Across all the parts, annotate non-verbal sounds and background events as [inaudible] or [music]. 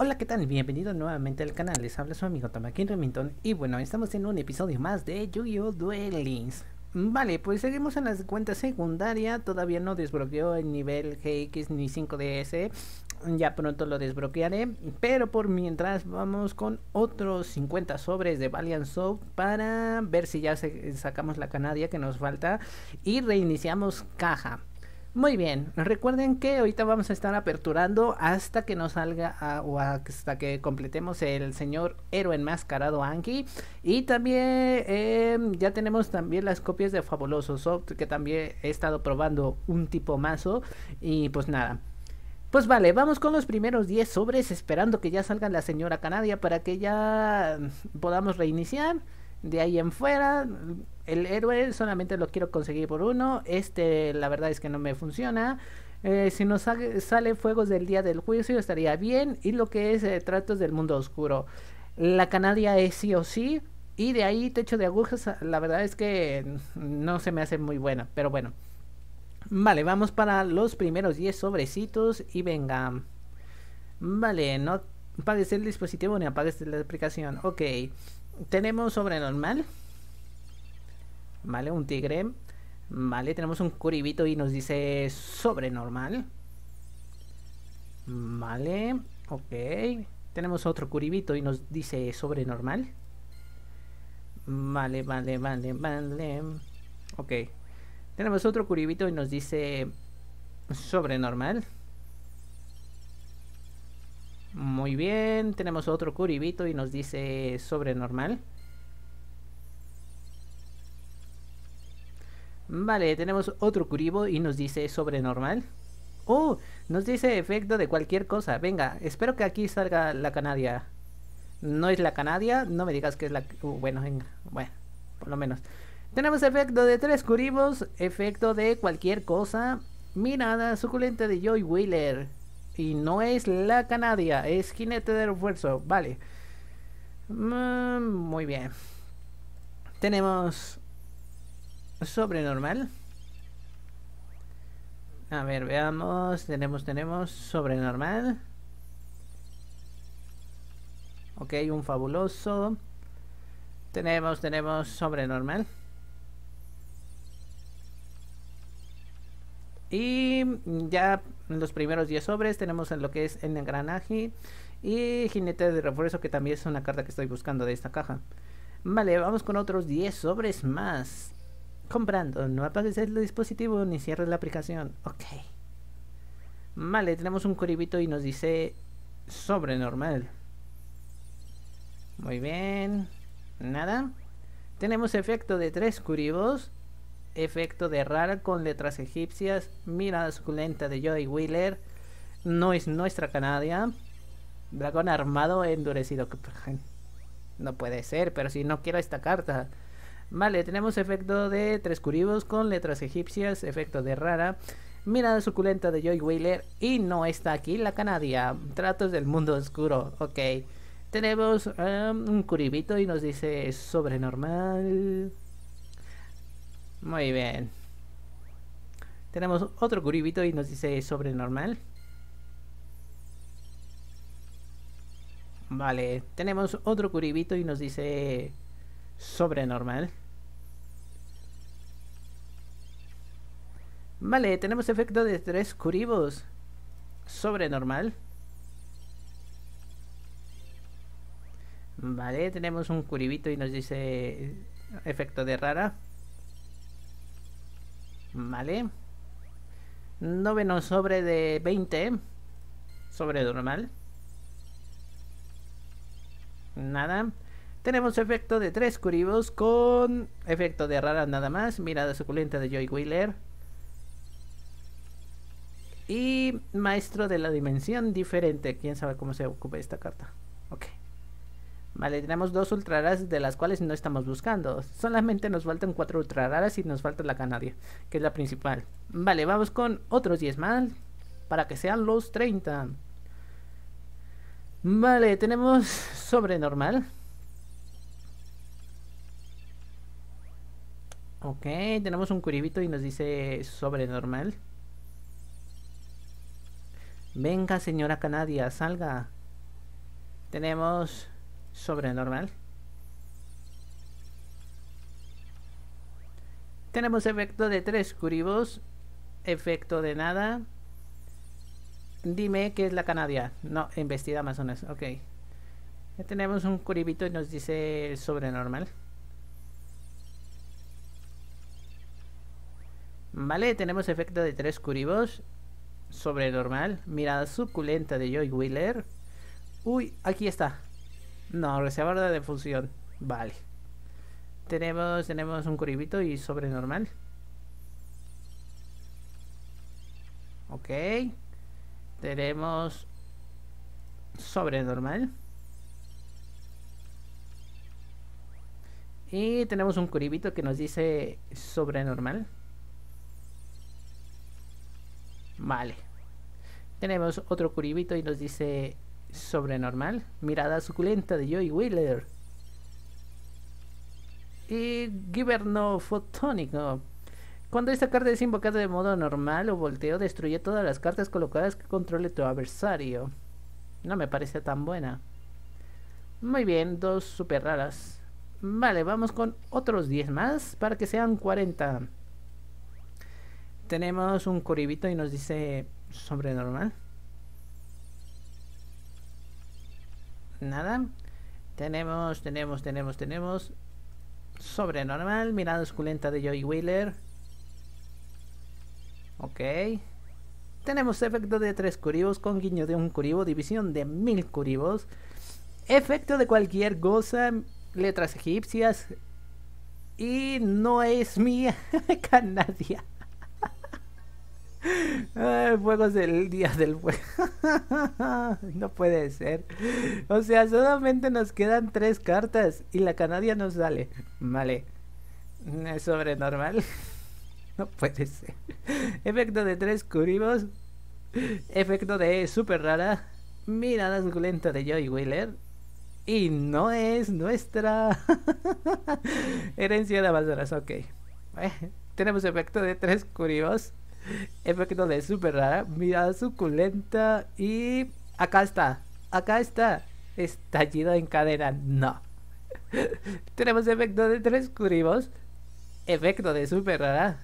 Hola, ¿qué tal? Bienvenido nuevamente al canal, les habla su amigo Tamakin Remington y bueno, estamos en un episodio más de Yu-Gi-Oh! Duel mm, Vale, pues seguimos en las cuentas secundaria, todavía no desbloqueó el nivel GX ni 5DS, ya pronto lo desbloquearé, pero por mientras vamos con otros 50 sobres de Valiant Soul para ver si ya sacamos la canadia que nos falta y reiniciamos caja. Muy bien, recuerden que ahorita vamos a estar aperturando hasta que nos salga o hasta que completemos el señor héroe enmascarado Anki. Y también em, ya tenemos también las copias de Fabuloso Soft que también he estado probando un tipo mazo. Y pues nada. Pues vale, vamos con los primeros 10 sobres esperando que ya salga la señora Canadia para que ya podamos reiniciar. De ahí en fuera el héroe solamente lo quiero conseguir por uno, este la verdad es que no me funciona. Eh, si nos sale, fuegos del día del juicio estaría bien y lo que es eh, tratos del mundo oscuro. La Canadia es sí o sí y de ahí techo de agujas la verdad es que no se me hace muy buena, pero bueno. Vale, vamos para los primeros 10 sobrecitos y venga. Vale, no apagues el dispositivo ni apagues la aplicación. Ok, tenemos sobre normal. ¿vale? Un tigre, ¿vale? Tenemos un curibito y nos dice sobrenormal. Vale, ok. Tenemos otro curibito y nos dice sobrenormal. Vale, vale, vale, vale. Ok. Tenemos otro curibito y nos dice sobrenormal. Muy bien, tenemos otro curibito y nos dice sobrenormal. Vale, tenemos otro curibo y nos dice sobrenormal. ¡Oh! Nos dice efecto de cualquier cosa. Venga, espero que aquí salga la Canadia. No es la Canadia, no me digas que es la... Uh, bueno, venga, bueno, por lo menos. Tenemos efecto de tres curibos, efecto de cualquier cosa. Mirada suculenta de Joy Wheeler. Y no es la Canadia, es jinete de refuerzo. Vale. Mm, muy bien. Tenemos sobrenormal. A ver, veamos. Tenemos, tenemos sobrenormal. Ok, un fabuloso. Tenemos, tenemos sobrenormal. Y ya los primeros 10 sobres tenemos en lo que es el engranaje y jinete de refuerzo que también es una carta que estoy buscando de esta caja. Vale, vamos con otros 10 sobres más comprando. No aparece el dispositivo ni cierres la aplicación. Ok. Vale, tenemos un curibito y nos dice sobrenormal. Muy bien. Nada. Tenemos efecto de tres curibos. Efecto de rara con letras egipcias. Mirada suculenta de Joy Wheeler. No es nuestra Canadia. Dragón armado endurecido. [laughs] No puede ser, pero si no quiero esta carta. Vale, tenemos efecto de tres curibos con letras egipcias, efecto de rara, mirada suculenta de Joy Wheeler y no está aquí la Canadia, tratos del mundo oscuro, ok. Tenemos um, un curibito y nos dice sobrenormal. Muy bien. Tenemos otro curibito y nos dice sobrenormal. Vale, tenemos otro curibito y nos dice sobrenormal. Vale, tenemos efecto de tres curibos. Sobrenormal. Vale, tenemos un curibito y nos dice efecto de rara. Vale. Noveno sobre de 20. Sobre normal. Nada. Tenemos efecto de tres curibos con efecto de rara nada más. Mirada suculenta de Joy Wheeler. Y maestro de la dimensión diferente. Quién sabe cómo se ocupa esta carta. Ok. Vale, tenemos dos ultraras de las cuales no estamos buscando. Solamente nos faltan cuatro raras y nos falta la canaria, que es la principal. Vale, vamos con otros 10 más para que sean los 30. Vale, tenemos sobrenormal Ok, tenemos un curibito y nos dice sobrenormal. Venga, señora Canadia, salga. Tenemos sobrenormal. Tenemos efecto de tres curibos. Efecto de nada. Dime qué es la Canadia. No, investida amazonas. Ok. Ya tenemos un curibito y nos dice sobrenormal. Vale, tenemos efecto de tres curibos. Sobre normal. Mirada suculenta de Joy Wheeler. Uy, aquí está. No, reserva de fusión. Vale. Tenemos, tenemos un curibito y sobrenormal normal. Ok. Tenemos sobre normal. Y tenemos un curibito que nos dice Sobrenormal normal. Vale. Tenemos otro curibito y nos dice sobrenormal. Mirada suculenta de Joey Wheeler. Y Giverno fotónico. Cuando esta carta es invocada de modo normal o volteo, destruye todas las cartas colocadas que controle tu adversario. No me parece tan buena. Muy bien, dos super raras. Vale, vamos con otros 10 más para que sean 40. Tenemos un curibito y nos dice sobrenormal. Nada. Tenemos, tenemos, tenemos, tenemos. Sobrenormal, mirada esculenta de Joy Wheeler. Ok. Tenemos efecto de tres curibos con guiño de un curibo, división de mil curibos. Efecto de cualquier cosa, letras egipcias. Y no es mía, [laughs] Canadia. Fuegos del día del fuego. [laughs] no puede ser. O sea, solamente nos quedan tres cartas y la canadia nos sale. Vale. Es sobrenormal. [laughs] no puede ser. Efecto de tres curibos. Efecto de super rara. Mirada suculenta de Joy Wheeler. Y no es nuestra [laughs] herencia de Amazonas. Ok. Eh, tenemos efecto de tres curibos. [laughs] Efecto de super rara. Mirada suculenta y acá está. Acá está. Estallido en cadena. No. [laughs] Tenemos efecto de tres curibos Efecto de super rara.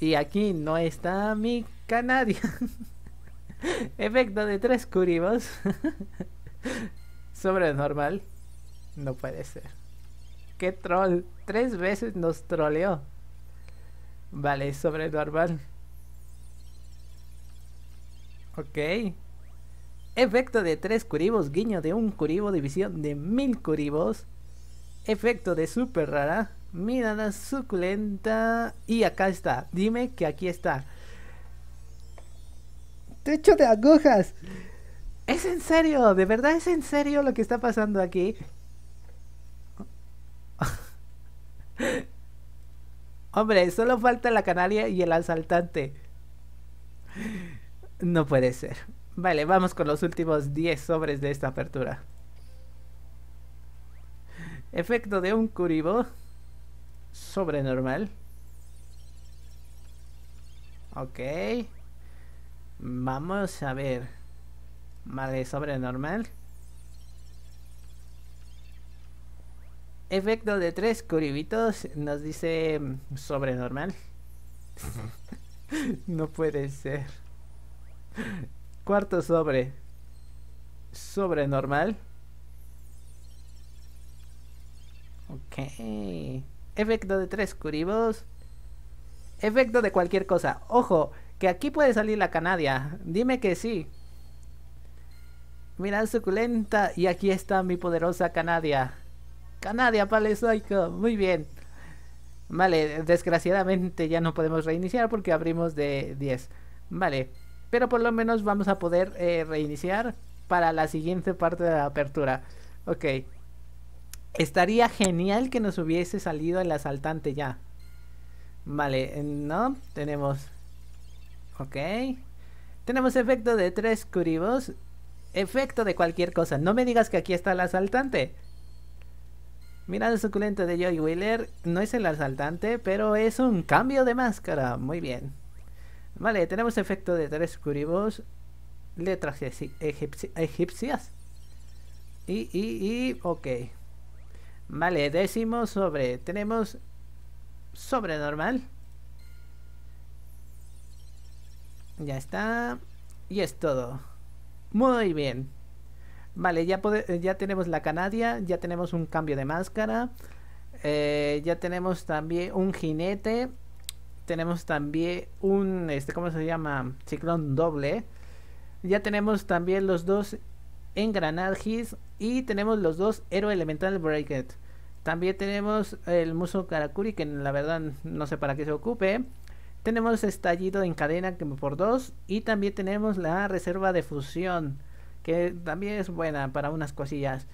Y aquí no está mi canario. [laughs] efecto de tres curibos Sobre normal. No puede ser. ¡Qué troll! Tres veces nos troleó. Vale, sobre normal. Ok. Efecto de tres curibos, guiño de un curibo, división de mil curibos. Efecto de super rara, mirada suculenta. Y acá está, dime que aquí está. Techo de agujas. Es en serio, de verdad es en serio lo que está pasando aquí. Hombre, solo falta la canaria y el asaltante. No puede ser. Vale, vamos con los últimos 10 sobres de esta apertura. Efecto de un curibo. Sobrenormal. Ok. Vamos a ver. Vale, sobrenormal. Efecto de tres curibitos nos dice mm, sobrenormal. [laughs] no puede ser. Cuarto sobre. Sobrenormal. Ok. Efecto de tres curibos. Efecto de cualquier cosa. Ojo, que aquí puede salir la canadia. Dime que sí. Mirad suculenta y aquí está mi poderosa canadia. Canadia Paleozoico. Muy bien. Vale, desgraciadamente ya no podemos reiniciar porque abrimos de 10. Vale, pero por lo menos vamos a poder eh, reiniciar para la siguiente parte de la apertura. Ok. Estaría genial que nos hubiese salido el asaltante ya. Vale, no, tenemos... Ok. Tenemos efecto de tres curibos. Efecto de cualquier cosa. No me digas que aquí está el asaltante el suculenta de Joy Wheeler no es el asaltante, pero es un cambio de máscara. Muy bien. Vale, tenemos efecto de tres curibos, letras egipcias. Y, y, y, ok. Vale, décimo sobre. Tenemos sobre normal. Ya está. Y es todo. Muy bien. Vale, ya, eh, ya tenemos la canadia, ya tenemos un cambio de máscara, eh, ya tenemos también un jinete, tenemos también un, este, ¿cómo se llama? Ciclón doble. Ya tenemos también los dos engranajes y tenemos los dos héroe elemental breaket. También tenemos el muso karakuri que la verdad no sé para qué se ocupe. Tenemos estallido en cadena por dos y también tenemos la reserva de fusión que también es buena para unas cosillas.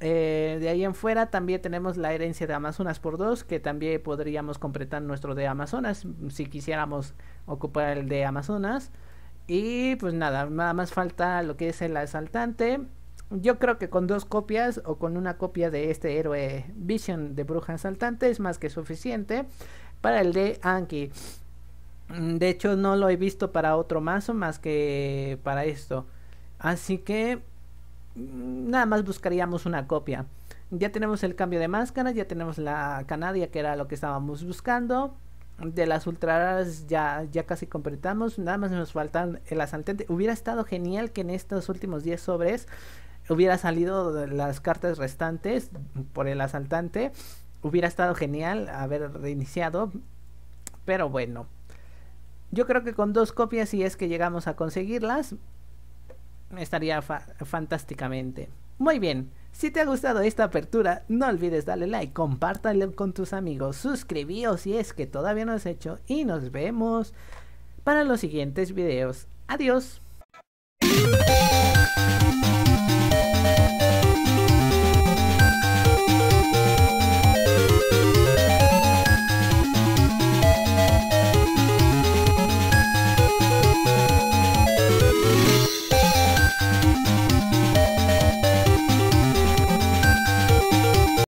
Eh, de ahí en fuera también tenemos la herencia de Amazonas por dos... que también podríamos completar nuestro de Amazonas si quisiéramos ocupar el de Amazonas. Y pues nada, nada más falta lo que es el asaltante. Yo creo que con dos copias o con una copia de este héroe Vision de Bruja Asaltante es más que suficiente para el de Anki. Mm, de hecho no lo he visto para otro mazo más que para esto. Así que mm, nada más buscaríamos una copia. Ya tenemos el cambio de máscaras. ya tenemos la canadia que era lo que estábamos buscando. De las ultra ya, ya casi completamos, nada más nos faltan el asaltante. Hubiera estado genial que en estos últimos 10 sobres hubiera salido las cartas restantes por el asaltante. Hubiera estado genial haber reiniciado. Pero bueno, yo creo que con dos copias, si es que llegamos a conseguirlas, estaría fantásticamente. Muy bien, si te ha gustado esta apertura, no olvides darle like, compártalo con tus amigos, suscribíos si es que todavía no has hecho y nos vemos para los siguientes videos. Adiós.